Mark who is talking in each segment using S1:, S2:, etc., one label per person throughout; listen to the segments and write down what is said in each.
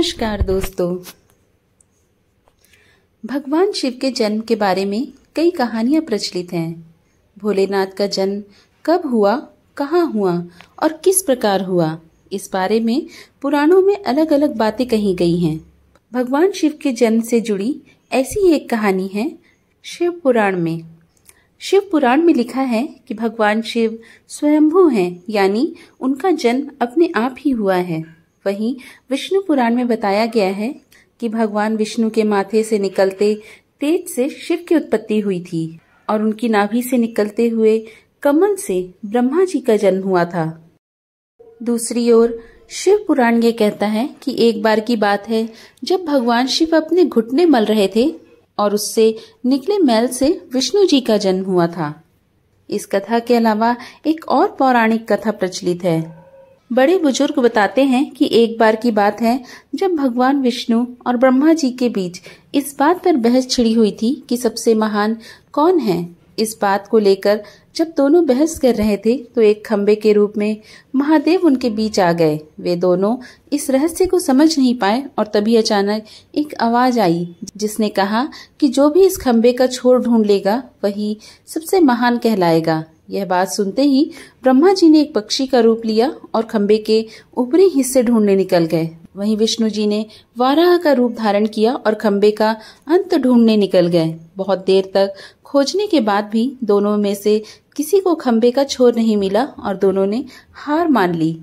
S1: नमस्कार दोस्तों भगवान शिव के जन्म के बारे में कई कहानियां प्रचलित हैं भोलेनाथ का जन्म कब हुआ कहाँ हुआ और किस प्रकार हुआ इस बारे में पुराणों में अलग अलग बातें कही गई हैं भगवान शिव के जन्म से जुड़ी ऐसी एक कहानी है शिव पुराण में शिव पुराण में लिखा है कि भगवान शिव स्वयंभू हैं यानी उनका जन्म अपने आप ही हुआ है वहीं विष्णु पुराण में बताया गया है कि भगवान विष्णु के माथे से निकलते तेज से शिव की उत्पत्ति हुई थी और उनकी नाभि से निकलते हुए कमल से ब्रह्मा जी का जन्म हुआ था दूसरी ओर शिव पुराण ये कहता है कि एक बार की बात है जब भगवान शिव अपने घुटने मल रहे थे और उससे निकले मैल से विष्णु जी का जन्म हुआ था इस कथा के अलावा एक और पौराणिक कथा प्रचलित है बड़े बुजुर्ग बताते हैं कि एक बार की बात है जब भगवान विष्णु और ब्रह्मा जी के बीच इस बात पर बहस छिड़ी हुई थी कि सबसे महान कौन है इस बात को लेकर जब दोनों बहस कर रहे थे तो एक खम्बे के रूप में महादेव उनके बीच आ गए वे दोनों इस रहस्य को समझ नहीं पाए और तभी अचानक एक आवाज आई जिसने कहा कि जो भी इस खम्बे का छोर ढूंढ लेगा वही सबसे महान कहलाएगा यह बात सुनते ही ब्रह्मा जी ने एक पक्षी का रूप लिया और खम्बे के ऊपरी हिस्से ढूंढने निकल गए वहीं विष्णु जी ने वाराह का रूप धारण किया और खम्बे का अंत ढूंढने निकल गए बहुत देर तक खोजने के बाद भी दोनों में से किसी को खम्बे का छोर नहीं मिला और दोनों ने हार मान ली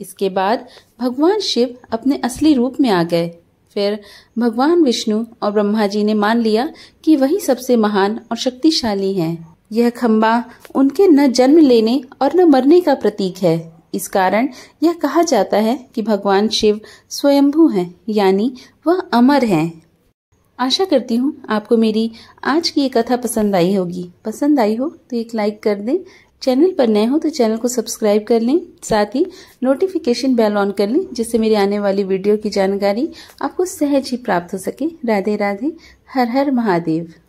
S1: इसके बाद भगवान शिव अपने असली रूप में आ गए फिर भगवान विष्णु और ब्रह्मा जी ने मान लिया कि वही सबसे महान और शक्तिशाली हैं यह खम्बा उनके न जन्म लेने और न मरने का प्रतीक है इस कारण यह कहा जाता है कि भगवान शिव स्वयंभू हैं यानी वह अमर हैं आशा करती हूँ आपको मेरी आज की ये कथा पसंद आई होगी पसंद आई हो तो एक लाइक कर दें चैनल पर नए हो तो चैनल को सब्सक्राइब कर लें साथ ही नोटिफिकेशन बेल ऑन कर लें जिससे मेरी आने वाली वीडियो की जानकारी आपको सहज ही प्राप्त हो सके राधे राधे हर हर महादेव